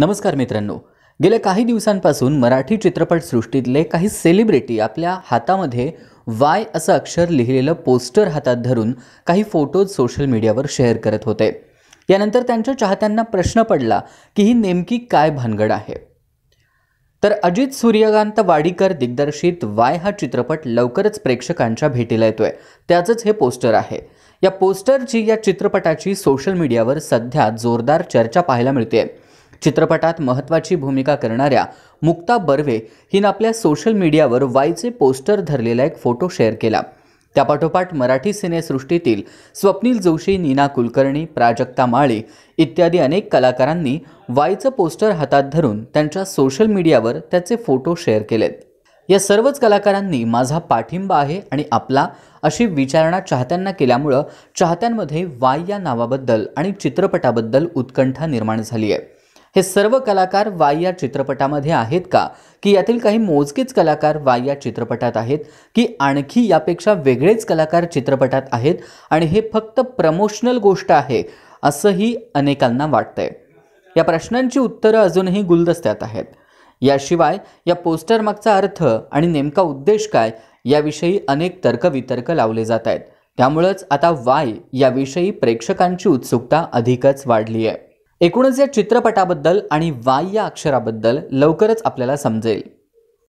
नमस्कार मित्रांनो गेल्या काही दिवसांपासून मराठी चित्रपटसृष्टीतले काही सेलिब्रिटी आपल्या हातामध्ये वाय असं अक्षर लिहिलेलं पोस्टर हातात धरून काही फोटोज सोशल मीडियावर शेअर करत होते यानंतर त्यांच्या चाहत्यांना प्रश्न पडला की ही नेमकी काय भानगड आहे तर अजित सूर्यकांत वाडीकर दिग्दर्शित वाय हा चित्रपट लवकरच प्रेक्षकांच्या भेटीला येतोय त्याचंच हे पोस्टर आहे या पोस्टरची या चित्रपटाची सोशल मीडियावर सध्या जोरदार चर्चा पाहायला मिळते चित्रपटात महत्त्वाची भूमिका करणाऱ्या मुक्ता बर्वे हिनं आपल्या सोशल मीडियावर वाईचे पोस्टर धरलेला एक फोटो शेअर केला त्यापाठोपाठ मराठी सिनेसृष्टीतील स्वप्नील जोशी नीना कुलकर्णी प्राजक्ता माळी इत्यादी अनेक कलाकारांनी वाईचं पोस्टर हातात धरून त्यांच्या सोशल मीडियावर त्याचे फोटो शेअर केलेत या सर्वच कलाकारांनी माझा पाठिंबा आहे आणि आपला अशी विचारणा चाहत्यांना केल्यामुळं चाहत्यांमध्ये वाय या नावाबद्दल आणि चित्रपटाबद्दल उत्कंठा निर्माण झाली आहे हे सर्व कलाकार वाय या चित्रपटामध्ये आहेत का की यातील काही मोजकेच कलाकार वाय या चित्रपटात आहेत की आणखी यापेक्षा वेगळेच कलाकार चित्रपटात आहेत आणि हे फक्त प्रमोशनल गोष्ट आहे असंही अनेकांना वाटतंय या प्रश्नांची उत्तरं अजूनही गुलदस्त्यात आहेत याशिवाय या पोस्टर मागचा अर्थ आणि नेमका उद्देश काय याविषयी अनेक तर्कवितर्क लावले जात आहेत त्यामुळंच आता वाय याविषयी प्रेक्षकांची उत्सुकता अधिकच वाढली आहे एकूणच या चित्रपटाबद्दल आणि वाय या अक्षराबद्दल लवकरच आपल्याला समजेल